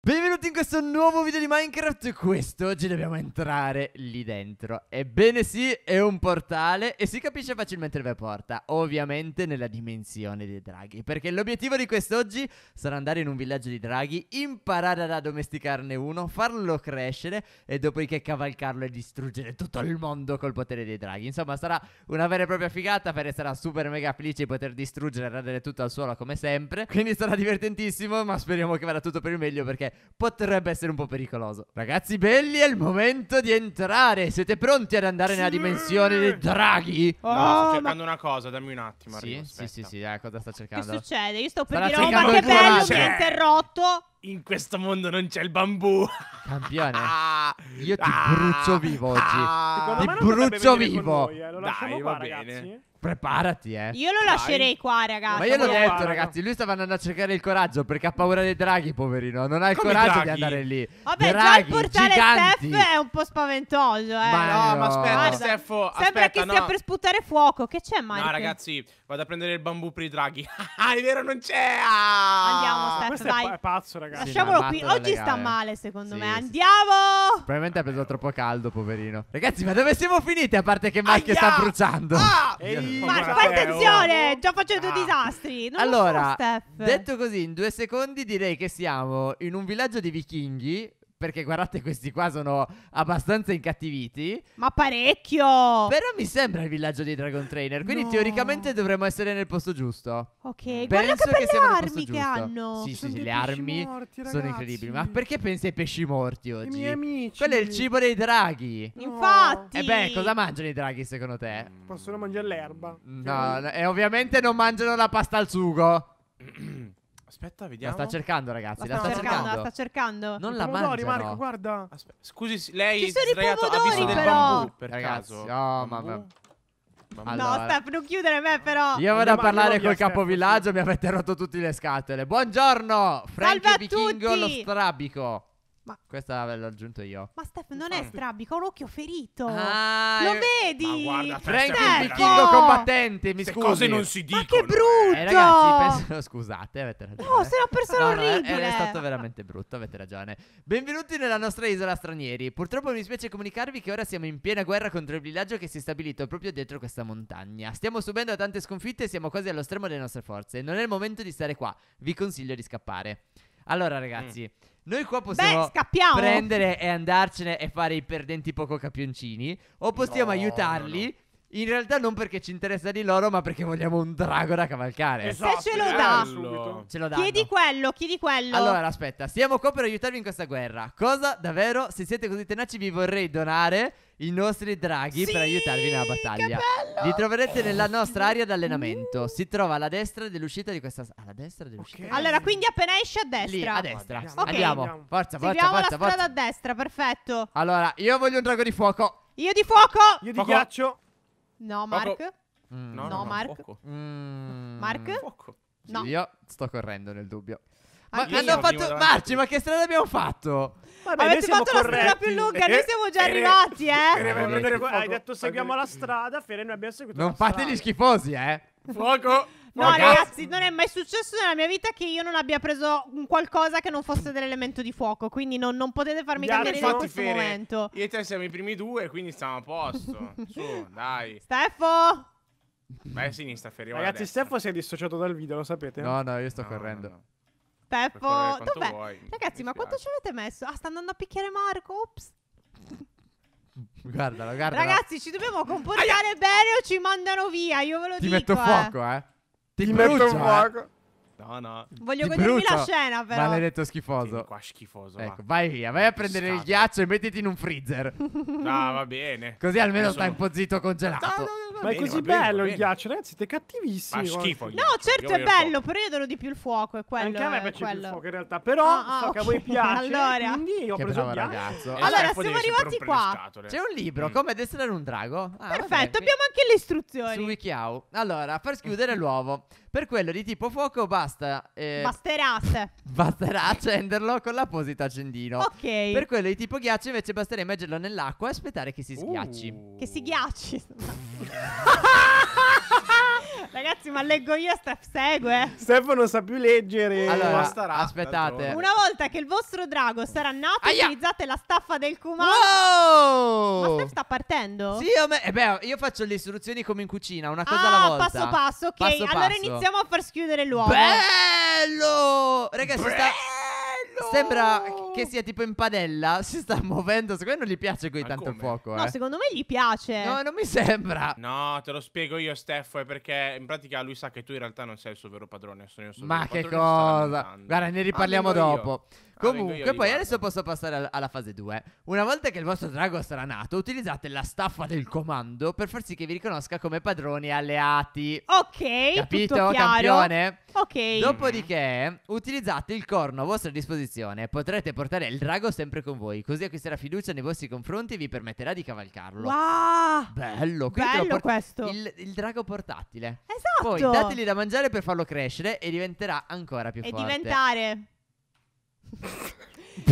Benvenuti in questo nuovo video di Minecraft e quest'oggi dobbiamo entrare lì dentro Ebbene sì, è un portale e si capisce facilmente dove porta Ovviamente nella dimensione dei draghi Perché l'obiettivo di quest'oggi sarà andare in un villaggio di draghi Imparare ad addomesticarne uno, farlo crescere E dopodiché cavalcarlo e distruggere tutto il mondo col potere dei draghi Insomma sarà una vera e propria figata Perché sarà super mega felice di poter distruggere e radere tutto al suolo come sempre Quindi sarà divertentissimo ma speriamo che vada tutto per il meglio perché potrebbe essere un po' pericoloso. Ragazzi belli, è il momento di entrare. Siete pronti ad andare sì. nella dimensione dei draghi? No, oh, sto cercando ma... una cosa, dammi un attimo. Sì, arrivo, sì, sì, sì, eh, cosa sta cercando? Che succede? Io sto per Sarà dire, oh, ma che bello, mi ha interrotto in questo mondo non c'è il bambù. Campione, ah. io ti ah. brucio vivo oggi. Ah. ti brucio vivo. Noi, eh. Dai, va qua, bene. Ragazzi. Preparati, eh. Io lo Dai. lascerei qua, ragazzi. Ma io l'ho detto, ragazzi. Lui stava andando a cercare il coraggio perché ha paura dei draghi, poverino. Non ha il Come coraggio draghi? di andare lì. Vabbè, draghi, già il portale giganti. Steph è un po' spaventoso, eh. Ma no, no. ma aspetta, Steffo. Aspetta, Sembra che no. stia per sputare fuoco. Che c'è, Mike? No, ragazzi, vado a prendere il bambù per i draghi. Ah, è vero, non c'è. Ah. Andiamo, Steph, Questo dai. È pazzo, ragazzi ragazzi. Lasciamolo qui. Oggi sta male, secondo sì, me. Andiamo! Probabilmente ha preso troppo caldo, poverino. Ragazzi, ma dove siamo finiti? A parte che Mike sta bruciando. Ah! ma attenzione! Già facendo ah. disastri. Non allora, so, detto così, in due secondi direi che siamo in un villaggio di vichinghi perché guardate questi qua sono abbastanza incattiviti. Ma parecchio! Però mi sembra il villaggio dei Dragon Trainer, quindi no. teoricamente dovremmo essere nel posto giusto. Ok, mm. Penso guarda che, che siamo armi che hanno. Sì, sì, sì le armi morti, sono incredibili. Ma perché pensi ai pesci morti oggi? I miei amici. Quello è il cibo dei draghi. No. Infatti. E eh beh, cosa mangiano i draghi secondo te? Possono mangiare l'erba. No, cioè, no, e ovviamente non mangiano la pasta al sugo. Aspetta, vediamo. La sta cercando, ragazzi. La, la sta, cercando, cercando. La sta cercando. Non I la mangia. Marco, guarda. Aspe scusi, lei sdraiato, ha visto del bambù per ragazzi, caso. Oh, mamma. Allora. No, Steph, non chiudere me, però. Io vado a parlare col capovillaggio. Mi avete rotto tutte le scatole. Buongiorno, Frankie Vichingo, lo strabico. Ma questa l'ho aggiunto io. Ma Steph non è ah. strabico, ha un occhio ferito. Ah, Lo eh. vedi? Ma guarda, Frank è un vichingo oh. combattente, mi scusi. cose non si dicono. Ma che brutto! Eh, ragazzi, penso... scusate, avete ragione. Oh, no, sei una persona no, orribile. No, è, è stato veramente brutto, avete ragione. Benvenuti nella nostra isola stranieri. Purtroppo mi spiace comunicarvi che ora siamo in piena guerra contro il villaggio che si è stabilito proprio dietro questa montagna. Stiamo subendo tante sconfitte e siamo quasi allo stremo delle nostre forze. Non è il momento di stare qua. Vi consiglio di scappare. Allora, ragazzi... Mm. Noi qua possiamo Beh, prendere e andarcene e fare i perdenti poco capioncini. O possiamo no, aiutarli no, no. In realtà non perché ci interessa di loro, ma perché vogliamo un drago da cavalcare. Esatto, se ce lo dà, ce lo dà. Chiedi quello, chiedi quello. Allora, aspetta, siamo qua per aiutarvi in questa guerra. Cosa davvero? Se siete così tenaci, vi vorrei donare i nostri draghi sì, per aiutarvi nella battaglia. Che bello. Li troverete nella nostra area d'allenamento. Si trova alla destra dell'uscita di questa Alla destra dell'uscita. Okay. Allora, quindi appena esce a destra. Lì, a destra. Okay. Andiamo. Forza, forza, Seguiamo forza, la strada forza. a destra, perfetto. Allora, io voglio un drago di fuoco. Io di fuoco. Io di fuoco. ghiaccio. No, Mark. Poco. Mm. No, no, no, Mark. Poco. Mm. Mark? Poco. No. Io sto correndo nel dubbio. Ma hanno fatto Marci, ma che strada abbiamo fatto? Vabbè, Avete fatto corretti. la strada più lunga, noi eh, siamo già eh, arrivati, eh. eh hai detto seguiamo la strada, Fede, noi abbiamo seguito Non fate gli schifosi, eh. Fuoco! No, ah, ragazzi. ragazzi, non è mai successo nella mia vita che io non abbia preso un qualcosa che non fosse dell'elemento di fuoco. Quindi non, non potete farmi Gli cambiare in questo fere. momento. Io e te siamo i primi due, quindi stiamo a posto. Su, dai. Steffo! Vai a sinistra, Ferri. Ragazzi, destra. si è dissociato dal video, lo sapete? No, no, io sto No, correndo. no. Per Steffo, correre dov'è? vuoi, Ragazzi, ma quanto ci avete messo? Ah, sta andando a picchiare Marco. Ops. Guardalo, guardalo. Ragazzi, ci dobbiamo comportare bene o ci mandano via. Io ve lo Ti dico. metto eh. fuoco, eh. eh. Tem que meter o No, no. Voglio Di godermi brutto, la scena, però. Maledetto schifoso. qua schifoso. Ecco, va. vai via, vai a prendere il ghiaccio e mettiti in un freezer. No, va bene. Così almeno stai un po' zitto congelato. No, no, no, va Ma è così va bene, bello il ghiaccio, ragazzi, siete cattivissimi. Fa schifo. il No, certo Io è bello, però io dono di più il fuoco, è quello. Anche a me è eh, piace più il fuoco in realtà, però Ah, ah, so che a voi piace. Allora. Quindi io ho preso il ghiaccio. ragazzo. Eh, allora, siamo arrivati qua. C'è un libro, mm. come addestrare un drago. Ah, Perfetto, abbiamo anche le istruzioni. Su Wikiau. Allora, far schiudere l'uovo. Per quello di tipo fuoco basta basta. Eh, basterà. Basterà accenderlo con l'apposito accendino. Ok. Per quello di tipo ghiaccio invece basterà immergerlo nell'acqua e aspettare che si schiacci. Uh. Che si ghiacci. Ragazzi, ma leggo io, Steph segue. Steph non sa più leggere. Allora, starà, aspettate. Una volta che il vostro drago sarà nato, Aia. utilizzate la staffa del Kumano. Wow! Ma Steph sta partendo? Sì, io, me... eh beh, io faccio le istruzioni come in cucina, una cosa ah, alla volta. passo passo, ok. Passo, allora passo. iniziamo a far schiudere l'uovo. Bello! Ragazzi, Bello! sta... Sembra che sia tipo in padella si sta muovendo. Secondo me non gli piace così tanto come? fuoco. No, eh. secondo me gli piace. No, non mi sembra. No, te lo spiego io, Steffo. È perché in pratica lui sa che tu in realtà non sei il suo vero padrone. Sono io il Ma che cosa? Guarda, ne riparliamo ah, dopo. Io. Comunque, poi adesso posso passare alla fase 2. Una volta che il vostro drago sarà nato, utilizzate la staffa del comando per far sì che vi riconosca come padroni alleati. Ok, capito, campione? Ok. Dopodiché, utilizzate il corno a vostra disposizione. Potrete portare portare il drago sempre con voi, così acquisterà fiducia nei vostri confronti e vi permetterà di cavalcarlo. Wow! Bello, Bello port- questo. Il, il, drago portatile. Esatto. Poi dategli da mangiare per farlo crescere e diventerà ancora più e forte. E diventare.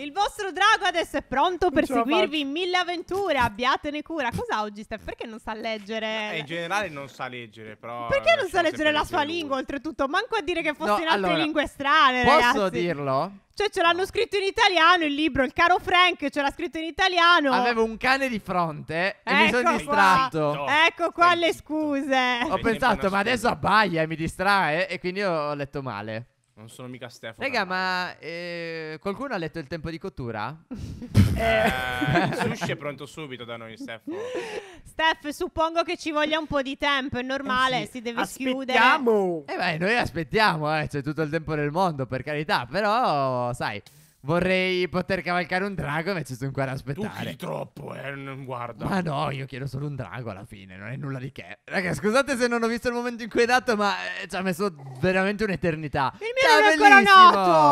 Il vostro drago adesso è pronto per seguirvi in mille avventure. Abbiatene cura. Cosa oggi, Steph? Perché non sa leggere? Eh, in generale non sa leggere, però. Perché non sa leggere la sua lingua, oltretutto? Manco a dire che fosse no, in altre allora, lingue strane. Posso ragazzi. dirlo? Cioè, ce l'hanno scritto in italiano il libro, il caro Frank ce l'ha scritto in italiano. Avevo un cane di fronte e ecco mi sono distratto. Qua. Ecco qua Sei le scuse. Ho pensato, ma adesso abbaia e mi distrae e quindi ho letto male. Non sono mica Stefano. Raga, ma eh, qualcuno ha letto il tempo di cottura? eh, il sushi è pronto subito da noi, Stefano. Steph, suppongo che ci voglia un po' di tempo, è normale, eh sì. si deve aspettiamo. chiudere. Aspettiamo! Eh beh, noi aspettiamo, eh, c'è tutto il tempo del mondo, per carità, però, sai... Vorrei poter cavalcare un drago, invece sono qua ad aspettare. Tu chiedi troppo, eh, non guarda. Ma no, io chiedo solo un drago alla fine, non è nulla di che. Raga, scusate se non ho visto il momento in cui è dato, ma eh, ci ha messo veramente un'eternità. Il mio cioè, non è ancora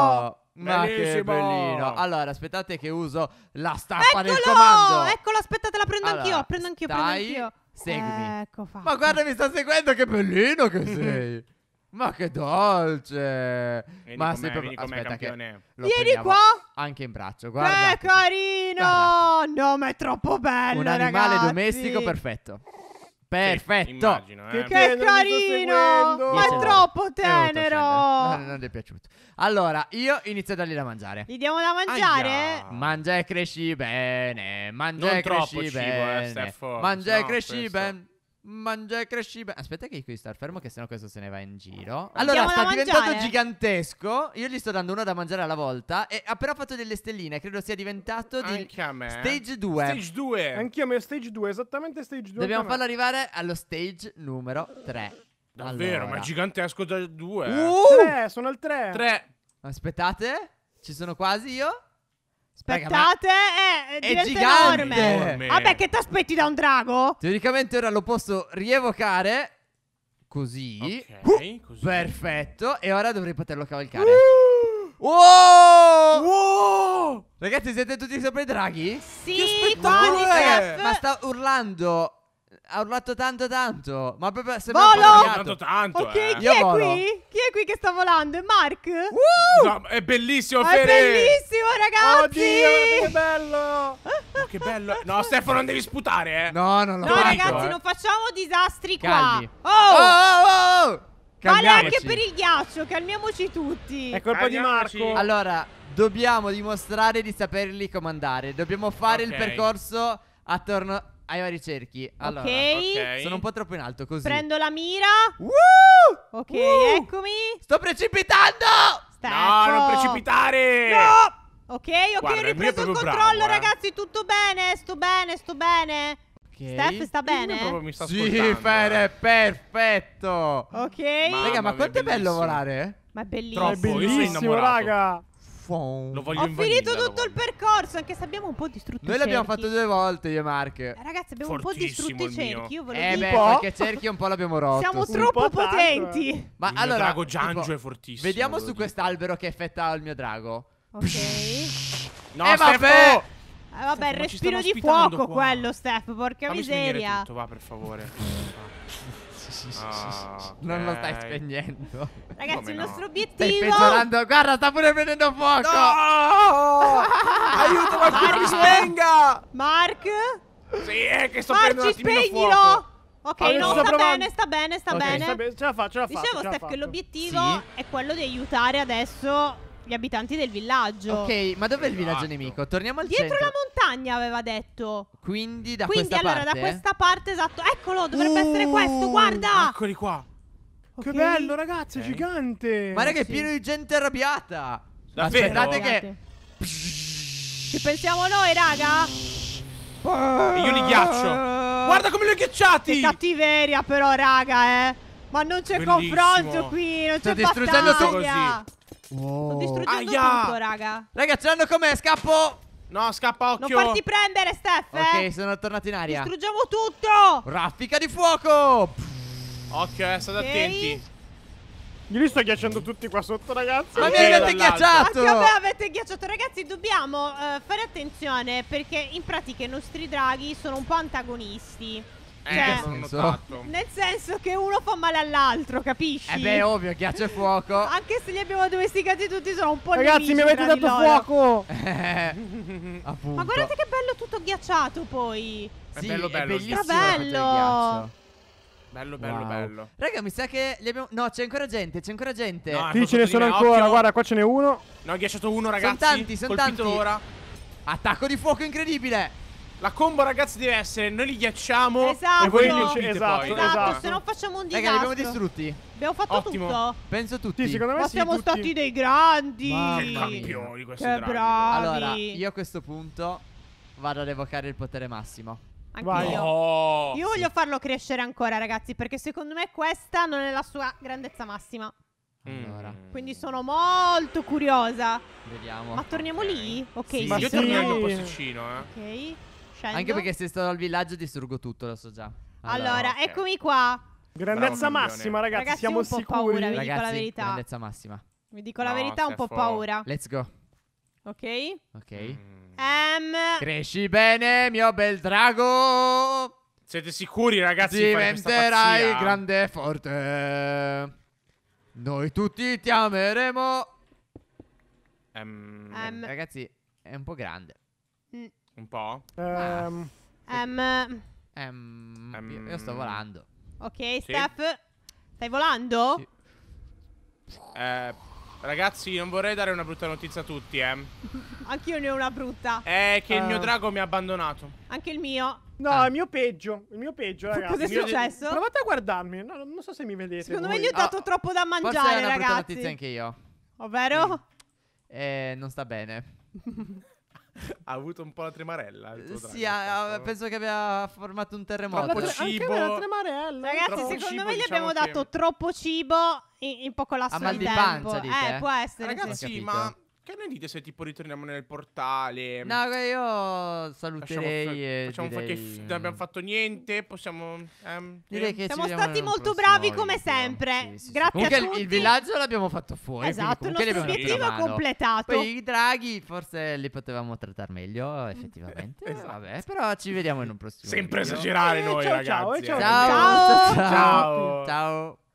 noto! Ma Bellissimo. che bellino. Allora, aspettate che uso la stappa Eccolo! del comando. Eccolo, aspettate, la prendo allora, anch'io, prendo anch'io, stai, prendo anch'io. Seguimi. Ecco, fatto. Ma guarda, mi sta seguendo, che bellino che sei. Ma che dolce! Vieni Ma sempre vieni aspetta che Vieni qua! Anche in braccio, guarda. Eh, che carino! Guarda. No, ma è troppo bello, Un animale ragazzi. domestico perfetto. Perfetto! Sì, immagino, eh. Che, che carino! Ma è troppo tenero! Eh, non ti è piaciuto. Allora, io inizio a dargli da mangiare. Gli diamo da mangiare? Aia. Mangia e cresci bene. Mangia non e cresci bene. Cibo, eh, Mangia no, e cresci bene. Mangia e cresci bene. Aspetta che qui star fermo che sennò questo se ne va in giro. Allora Andiamo sta diventando mangiare. gigantesco. Io gli sto dando una da mangiare alla volta e ha però fatto delle stelline, credo sia diventato di Anche a me. stage 2. Stage 2. Anch'io a me stage 2, esattamente stage 2. Dobbiamo farlo arrivare allo stage numero 3. Davvero, allora. ma è gigantesco da 2. Uh! 3, sono al 3. 3. Aspettate, ci sono quasi io. Aspettate, Raga, eh, è, è, gigante. enorme. Vabbè, ah, che ti aspetti da un drago? Teoricamente ora lo posso rievocare. Così. Okay, uh, così. Perfetto. E ora dovrei poterlo cavalcare. Uh, wow! wow! Ragazzi, siete tutti sopra i draghi? Sì, che Ma sta urlando ha urlato tanto tanto. Ma proprio sembra Volo! tanto tanto. Ok, eh. chi Io è volo. qui? Chi è qui che sta volando? È Mark? Uh! No, è bellissimo, Fede. È bellissimo, ragazzi. Oddio, che bello. Ma che bello. No, Stefano, non devi sputare, eh. No, no, no. No, ragazzi, eh. non facciamo disastri Calmi. qua. Oh! oh! Oh, oh, oh! Vale anche per il ghiaccio, calmiamoci tutti. È colpa di Marco. Allora, dobbiamo dimostrare di saperli comandare. Dobbiamo fare okay. il percorso attorno ai vari cerchi. Allora, ok. Sono un po' troppo in alto così. Prendo la mira. Uh! Ok, uh! eccomi. Sto precipitando. Steppo. No, non precipitare. No. Ok, ok, Guarda, ho ripreso il, controllo, bravo, eh. ragazzi. Eh. Tutto bene, sto bene, sto bene. Okay. Steph sta bene? Mi sta sì, Fere, eh. perfetto. Ok. Mamma raga, ma quanto è bello volare? Ma è bellissimo. Troppo, è bellissimo, raga. Lo voglio Ho finito vanilla, tutto il percorso, anche se abbiamo un po' distrutto Noi i l'abbiamo cerchi. fatto due volte io e Mark. Eh, ragazzi, abbiamo un po' distrutto i il mio. cerchi. Io ve lo Eh dico. beh, perché cerchi un po' l'abbiamo rotto. Siamo troppo po' eh. potenti. Ma il allora, mio drago Giangio tipo, è fortissimo. vediamo su quest'albero che effetta il mio drago. Ok. No, Eh, Stefano! vabbè! Oh! Eh, vabbè, il respiro di fuoco qua. quello, Steph. Porca Fammi spegnere miseria. tutto, va, per favore. Ah, non lo stai spegnendo. Ragazzi, il nostro obiettivo. Stai peggiorando. Guarda, sta pure prendendo fuoco. No! Aiuto, Mark, mi spenga. Mark? Sì, è eh, che sto Mark, prendendo un spegnilo. Ok, no, sta bene, sta bene, sta okay, bene. ce la faccio, ce la faccio. Dicevo, Steph, che l'obiettivo sì. è quello di aiutare adesso gli abitanti del villaggio. Ok, ma dov'è il villaggio esatto. nemico? Torniamo al Dietro centro. Dietro la montagna aveva detto. Quindi da Quindi, questa allora, parte. da questa parte, esatto. Eccolo, dovrebbe uh, essere questo, guarda. Eccoli qua. Okay. Che bello, ragazzi, okay. gigante. Ma raga, è pieno di gente arrabbiata. Davvero? Aspettate che Ci pensiamo noi, raga. E io li ghiaccio. Guarda come li ho ghiacciati. Che cattiveria però, raga, eh. Ma non c'è confronto qui, non c'è battaglia. Sto distruggendo tutto così. Wow. Sto distruggendo Aia! tutto, raga. Ragazzi, hanno com'è? Scappo! No, scappa occhio. Non farti prendere, Steph. Eh. Ok, eh? sono tornato in aria. Distruggiamo tutto. Raffica di fuoco. Occhio, eh, state okay. attenti. Io li sto ghiacciando tutti qua sotto, ragazzi. Ma mi avete ghiacciato! Ma me avete ghiacciato. Ragazzi, dobbiamo uh, fare attenzione perché in pratica i nostri draghi sono un po' antagonisti. Eh, cioè, senso? Esatto. Nel senso che uno fa male all'altro, capisci? Eh beh, ovvio, ghiaccio e fuoco. Anche se li abbiamo domesticati tutti, sono un po' Ragazzi, mi avete dato fuoco! Ma guardate che bello tutto ghiacciato poi. Sì, è bello, bello. È bellissimo. bello. Bello, bello, wow. bello. Raga, mi sa che li abbiamo... No, c'è ancora gente, c'è ancora gente. No, sì, ce ne sono ancora, occhio. guarda, qua ce n'è uno. No, ho ghiacciato uno, ragazzi. Sono tanti, sono tanti. ora. Attacco di fuoco incredibile. La combo, ragazzi, deve essere noi li ghiacciamo esatto. e voi li uscite esatto, poi. Esatto, esatto, esatto. se no facciamo un disastro. Raga, li abbiamo distrutti. Abbiamo fatto Ottimo. tutto. Penso tutti. Sì, secondo me Ma siamo tutti. stati dei grandi. Mamma che campioni questi che bravi. Allora, io a questo punto vado ad evocare il potere massimo. Anche io. Oh. Io voglio farlo crescere ancora, ragazzi, perché secondo me questa non è la sua grandezza massima. Allora. Mm. Quindi sono molto curiosa. Vediamo. Ma torniamo lì? Ok, sì, sì. io torniamo al un posticino, eh. Ok. Scendo. Anche perché se sto al villaggio distruggo tutto, lo so già. Allora, okay. eccomi qua. Grandezza Bravo, massima, ragazzi, ragazzi siamo un po sicuri. Paura, vi ragazzi, dico la verità. Grandezza massima. Vi dico la no, verità, un po' fuori. paura. Let's go. Ok. Ok. Mm. Um, Cresci bene, mio bel drago. Siete sicuri, ragazzi? Diventerai grande e forte. Noi tutti ti ameremo. Um, um, ragazzi, è un po' grande. Mm. Un po'? Ehm. Um. Um. Um. Io sto volando. Ok, sì. Steph. Stai volando? Sì. Eh, ragazzi, non vorrei dare una brutta notizia a tutti, eh. Anch'io ne ho una brutta. È che uh. il mio eh. drago mi ha abbandonato. Anche il mio. No, ah. il mio peggio. Il mio peggio, ragazzi. Cos'è successo? Provate a guardarmi. No, non so se mi vedete. Secondo voi. me gli ho dato oh, troppo da mangiare, ragazzi. Forse è una ragazzi. brutta notizia anche io. Ovvero? Sì. Eh, non sta bene. ha avuto un po' la tremarella. sì, ha, penso che abbia formato un terremoto. Troppo la, cibo. la tremarella. Ragazzi, troppo secondo cibo, me gli diciamo abbiamo che... dato troppo cibo in, in poco lasso di tempo. A mal di tempo. pancia, dite? Eh, può essere. Ragazzi, sì, ma che ne dite se tipo ritorniamo nel portale? No, io saluterei Facciamo, fa- facciamo direi... che non abbiamo fatto niente, possiamo... Ehm, direi che Siamo stati molto bravi come sempre. Sì, sì, sì. Grazie comunque a tutti. il villaggio l'abbiamo fatto fuori. Esatto, il nostro obiettivo completato. Poi i draghi forse li potevamo trattare meglio, effettivamente. esatto. Vabbè, però ci vediamo in un prossimo Sempre video. esagerare eh, noi, ciao, ragazzi. Eh. Ciao, ciao, ciao. Ciao. ciao. ciao.